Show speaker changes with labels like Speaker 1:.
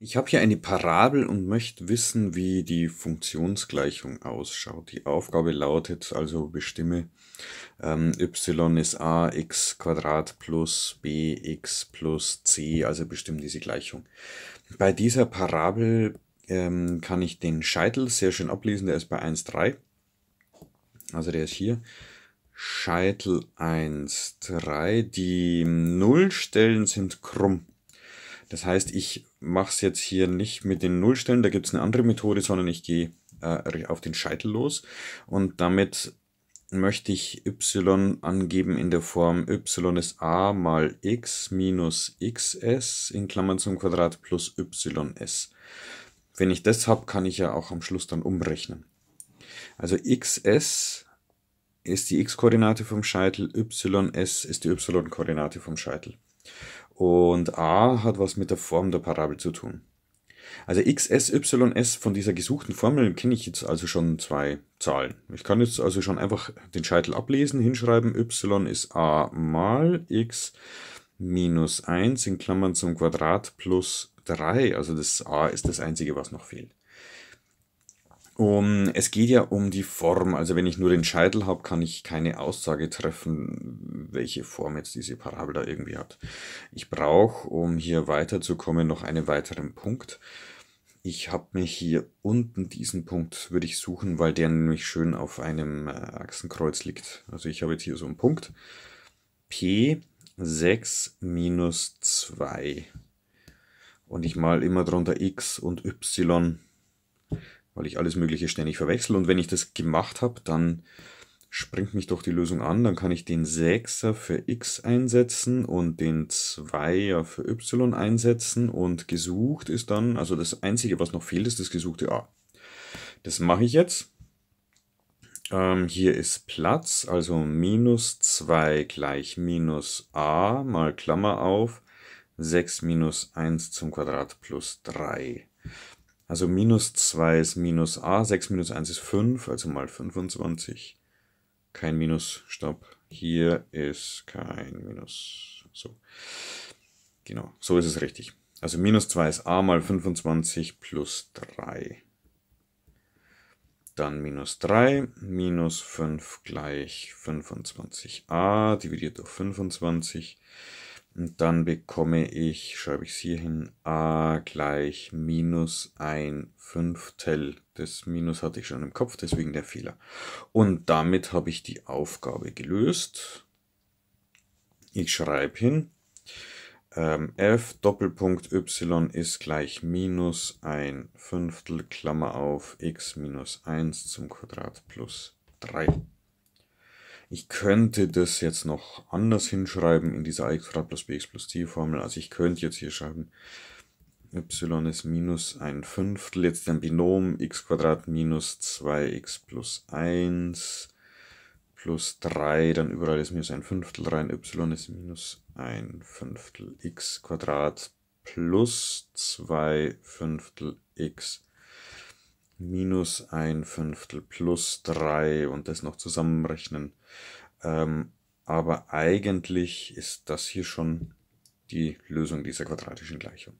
Speaker 1: Ich habe hier eine Parabel und möchte wissen, wie die Funktionsgleichung ausschaut. Die Aufgabe lautet also bestimme ähm, y ist a x Quadrat plus b x plus c, also bestimme diese Gleichung. Bei dieser Parabel ähm, kann ich den Scheitel sehr schön ablesen, der ist bei 1,3. Also der ist hier. Scheitel 1,3. Die Nullstellen sind krumm. Das heißt, ich mache es jetzt hier nicht mit den Nullstellen, da gibt es eine andere Methode, sondern ich gehe äh, auf den Scheitel los und damit möchte ich y angeben in der Form y ist a mal x minus xs in Klammern zum Quadrat plus ys. Wenn ich das habe, kann ich ja auch am Schluss dann umrechnen. Also xs ist die x-Koordinate vom Scheitel, ys ist die y-Koordinate vom Scheitel. Und a hat was mit der Form der Parabel zu tun. Also XSYS von dieser gesuchten Formel kenne ich jetzt also schon zwei Zahlen. Ich kann jetzt also schon einfach den Scheitel ablesen, hinschreiben, y ist a mal x minus 1 in Klammern zum Quadrat plus 3. Also das a ist das einzige, was noch fehlt. Um, es geht ja um die Form. Also wenn ich nur den Scheitel habe, kann ich keine Aussage treffen, welche Form jetzt diese Parabel da irgendwie hat. Ich brauche, um hier weiterzukommen, noch einen weiteren Punkt. Ich habe mich hier unten diesen Punkt, würde ich suchen, weil der nämlich schön auf einem äh, Achsenkreuz liegt. Also ich habe jetzt hier so einen Punkt. P6 minus 2. Und ich mal immer drunter x und y weil ich alles Mögliche ständig verwechsel. Und wenn ich das gemacht habe, dann springt mich doch die Lösung an. Dann kann ich den 6er für x einsetzen und den 2er für y einsetzen. Und gesucht ist dann, also das Einzige, was noch fehlt, ist das gesuchte a. Das mache ich jetzt. Ähm, hier ist Platz, also minus 2 gleich minus a mal Klammer auf. 6 minus 1 zum Quadrat plus 3. Also minus 2 ist minus a, 6 minus 1 ist 5, also mal 25. Kein Minus, stopp. Hier ist kein Minus. So. Genau, so ist es richtig. Also minus 2 ist a mal 25 plus 3. Dann minus 3, minus 5 gleich 25a dividiert durch 25. Und dann bekomme ich, schreibe ich es hier hin, a gleich minus ein Fünftel. Das Minus hatte ich schon im Kopf, deswegen der Fehler. Und damit habe ich die Aufgabe gelöst. Ich schreibe hin, ähm, f Doppelpunkt y ist gleich minus ein Fünftel, Klammer auf, x minus eins zum Quadrat plus drei ich könnte das jetzt noch anders hinschreiben in dieser ax plus bx plus t Formel. Also ich könnte jetzt hier schreiben, y ist minus ein Fünftel, jetzt ein Binom, x 2 minus 2x plus 1 plus 3, dann überall ist minus ein Fünftel rein, y ist minus ein Fünftel x 2 plus 2 Fünftel x minus ein Fünftel plus drei und das noch zusammenrechnen. Ähm, aber eigentlich ist das hier schon die Lösung dieser quadratischen Gleichung.